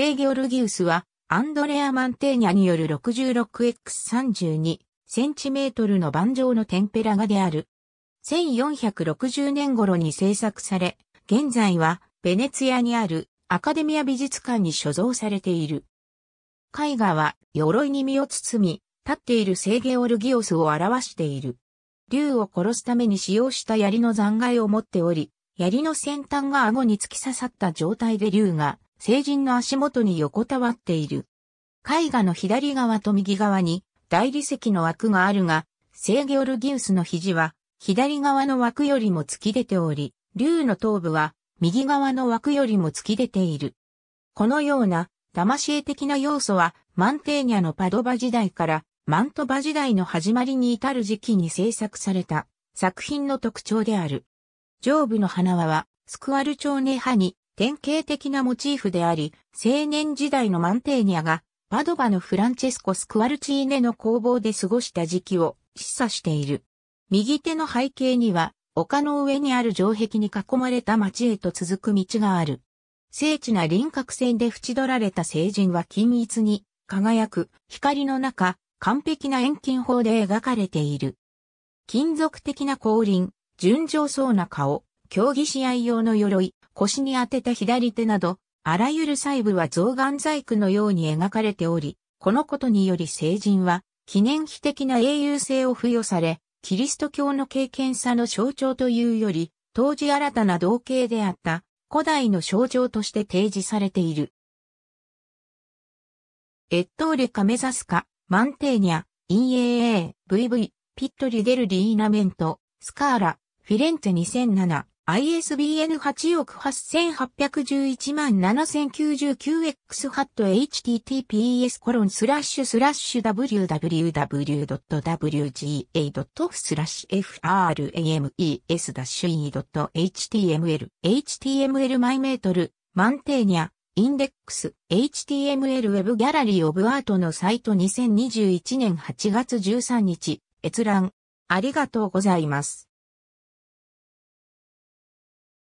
聖ギョルギウスは、アンドレア・マンテーニャによる 66X32cm の盤上のテンペラ画である。1460年頃に制作され、現在は、ベネツィアにあるアカデミア美術館に所蔵されている。絵画は、鎧に身を包み、立っている聖ゲオルギオスを表している。竜を殺すために使用した槍の残骸を持っており、槍の先端が顎に突き刺さった状態で竜が成人の足元に横たわっている。絵画の左側と右側に大理石の枠があるが、聖ギョルギウスの肘は左側の枠よりも突き出ており、竜の頭部は右側の枠よりも突き出ている。このような魂的な要素はマンテーニャのパドバ時代からマントバ時代の始まりに至る時期に制作された作品の特徴である。上部の花輪はスクワルチョーネ派に典型的なモチーフであり、青年時代のマンテーニャが、パドバのフランチェスコ・スクワルチーネの工房で過ごした時期を示唆している。右手の背景には、丘の上にある城壁に囲まれた町へと続く道がある。精緻な輪郭線で縁取られた聖人は均一に輝く光の中、完璧な遠近法で描かれている。金属的な後輪、純情そうな顔、競技試合用の鎧、腰に当てた左手など、あらゆる細部は象眼細工のように描かれており、このことにより聖人は、記念碑的な英雄性を付与され、キリスト教の経験さの象徴というより、当時新たな同型であった古代の象徴として提示されている。越冬レカメザスカ、マンテーニャ、インエーエー、VV、ピットリデルリーナメント、スカーラ、フィレンツェ2007、ISBN 8億8811万 7099x-https コロンスラッシュスラッシュ www.wga. スラッシュ frames-e.html html マイメートルマンテーニャインデックス html ウェブギャラリーオブアートのサイト2021年8月13日閲覧ありがとうございます。